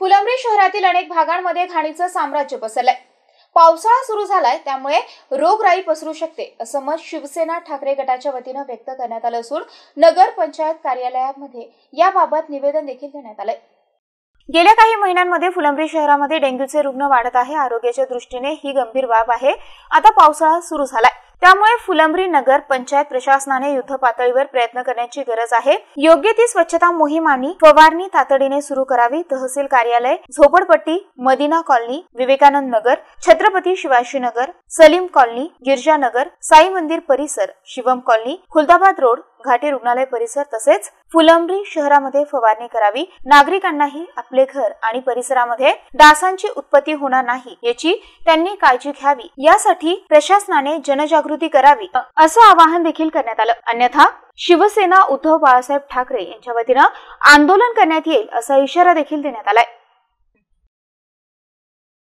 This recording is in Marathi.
फुलंब्री शहरातील अनेक भागांमध्ये घाणीचं साम्राज्य पसरलंय पावसाळा सुरू झालाय त्यामुळे रोगराई पसरू शकते असं मत शिवसेना ठाकरे गटाच्या वतीनं व्यक्त करण्यात आलं असून नगर पंचायत कार्यालयामध्ये याबाबत निवेदन देखील देण्यात आलंय गेल्या काही महिन्यांमध्ये फुलंब्री शहरामध्ये डेंग्यूचे रुग्ण वाढत आहे आरोग्याच्या दृष्टीने ही गंभीर बाब आहे आता पावसाळा सुरू झालाय त्यामुळे फुलंब्री नगर पंचायत प्रशासनाने युद्ध पातळीवर प्रयत्न करण्याची गरज आहे योग्य ती स्वच्छता मोहीम आणि फवारणी तातडीने सुरू करावी तहसील कार्यालय झोपडपट्टी मदिना कॉलनी विवेकानंद नगर छत्रपती शिवाजी नगर सलीम कॉलनी गिरजानगर साई मंदिर परिसर शिवम कॉलनी खुलदाबाद रोड घाटी रुग्णालय परिसर तसेच फुलंब्री शहरामध्ये फवारणी करावी नागरिकांनाही आपले घर आणि परिसरामध्ये डासांची उत्पत्ती होणार नाही याची त्यांनी काळजी घ्यावी यासाठी प्रशासनाने जनजागृती करावी असं आवाहन देखील करण्यात आलं अन्यथा शिवसेना उद्धव बाळासाहेब ठाकरे यांच्या वतीनं आंदोलन करण्यात येईल असा इशारा देखील देण्यात आलाय